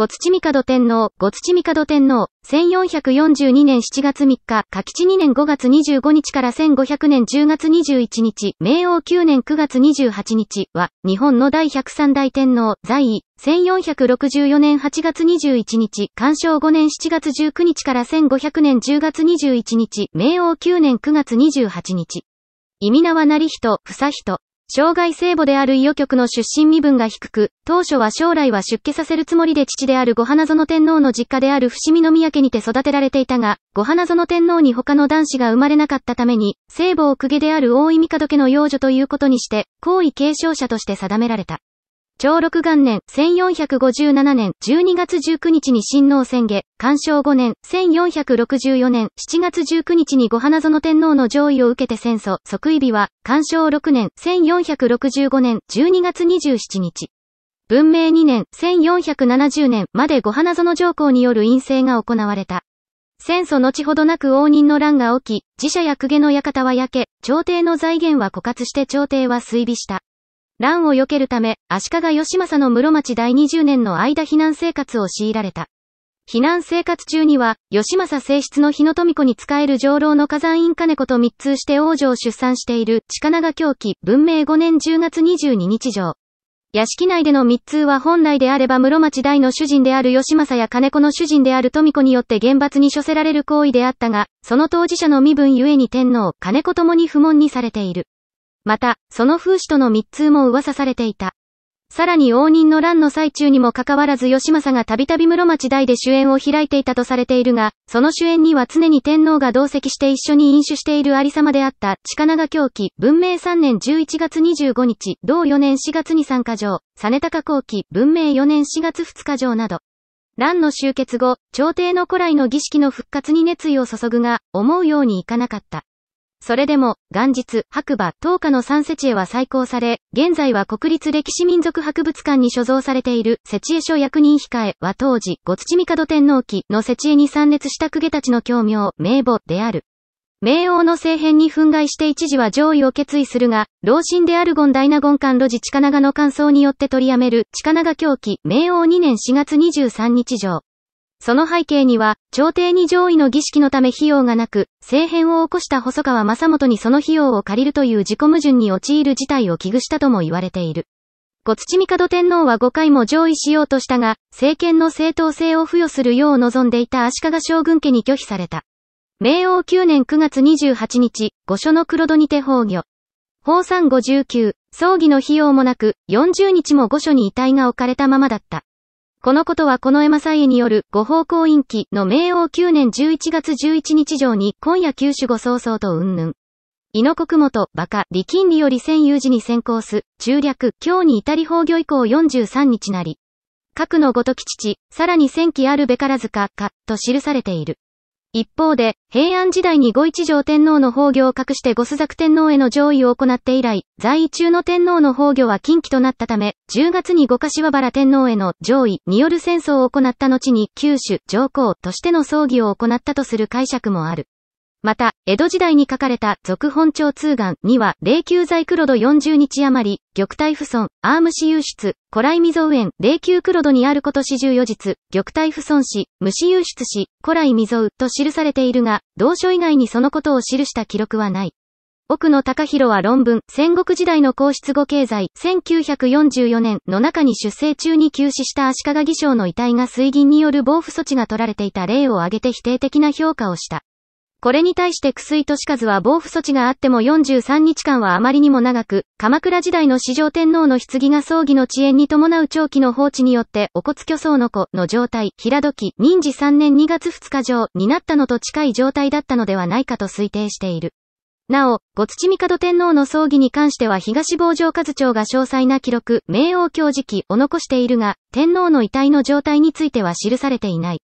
ごつちみかど天皇、ごつちみかど天皇、1442年7月3日、かきち2年5月25日から1500年10月21日、明王9年9月28日は、日本の第103代天皇、在位、1464年8月21日、干渉5年7月19日から1500年10月21日、明王9年9月28日。意味名は成人、房人。生涯聖母である伊予局の出身身分が低く、当初は将来は出家させるつもりで父であるご花園天皇の実家である伏見宮家にて育てられていたが、ご花園天皇に他の男子が生まれなかったために、聖母を公家である大井帝家の養女ということにして、皇位継承者として定められた。長六元年、1457年12月19日に親王宣下、干渉5年、1464年7月19日に五花園天皇の上位を受けて戦争、即位日は、干渉6年、1465年12月27日。文明2年、1470年まで五花園上皇による陰性が行われた。戦争後ほどなく応仁の乱が起き、寺社や公家の館は焼け、朝廷の財源は枯渇して朝廷は衰微した。乱を避けるため、足利義政の室町第20年の間避難生活を強いられた。避難生活中には、義政正室の日野富子に仕える上老の火山院金子と密通して王女を出産している、近長狂気、文明5年10月22日上。屋敷内での密通は本来であれば室町大の主人である義政や金子の主人である富子によって厳罰に処せられる行為であったが、その当事者の身分ゆえに天皇、金子ともに不問にされている。また、その風刺との密通も噂されていた。さらに応仁の乱の最中にもかかわらず吉政がたびたび室町大で主演を開いていたとされているが、その主演には常に天皇が同席して一緒に飲酒している有様であった、近長狂気、文明3年11月25日、同4年4月に参加状、実高後期、文明4年4月2日状など。乱の終結後、朝廷の古来の儀式の復活に熱意を注ぐが、思うようにいかなかった。それでも、元日、白馬、東下の三世知恵は再興され、現在は国立歴史民族博物館に所蔵されている、世知恵書役人控えは当時、ご土三角天皇記の世知恵に参列した公家たちの教名、名簿である。名王の政変に憤慨して一時は上位を決意するが、老臣であるゴン大納言官路地近長の感想によって取りやめる、近長狂気、名王2年4月23日上。その背景には、朝廷に上位の儀式のため費用がなく、政変を起こした細川正元にその費用を借りるという自己矛盾に陥る事態を危惧したとも言われている。ご土門天皇は5回も上位しようとしたが、政権の正当性を付与するよう望んでいた足利将軍家に拒否された。明王9年9月28日、御所の黒戸にて崩御。法産59、葬儀の費用もなく、40日も御所に遺体が置かれたままだった。このことはこのエマサイエによるご奉公院記の明王9年11月11日上に今夜九首ご早々と云々。井の国元、馬鹿、利金利より戦有時に先行す、中略、今日に至り崩御以降43日なり。核のごとき父、さらに戦記あるべからずか、か、と記されている。一方で、平安時代に五一条天皇の崩御を隠して五須作天皇への上位を行って以来、在位中の天皇の崩御は禁忌となったため、10月に五柏原天皇への上位による戦争を行った後に、九州、上皇としての葬儀を行ったとする解釈もある。また、江戸時代に書かれた続本町通願には、霊柩罪黒土40日余り、玉体不損、アーム死有出、古来未蔵園、霊柩黒土にあること四十四日、玉体不損し、無死有出し、古来未蔵と記されているが、同書以外にそのことを記した記録はない。奥野隆弘は論文、戦国時代の皇室後経済、1944年の中に出生中に急死した足利義将の遺体が水銀による防腐措置が取られていた例を挙げて否定的な評価をした。これに対して薬。都市和は防腐措置があっても43日間はあまりにも長く、鎌倉時代の四条天皇の棺が葬儀の遅延に伴う長期の放置によって、お骨巨僧の子の状態、平時、任時3年2月2日上になったのと近い状態だったのではないかと推定している。なお、ご土角天皇の葬儀に関しては東坊城和長が詳細な記録、明王教時期を残しているが、天皇の遺体の状態については記されていない。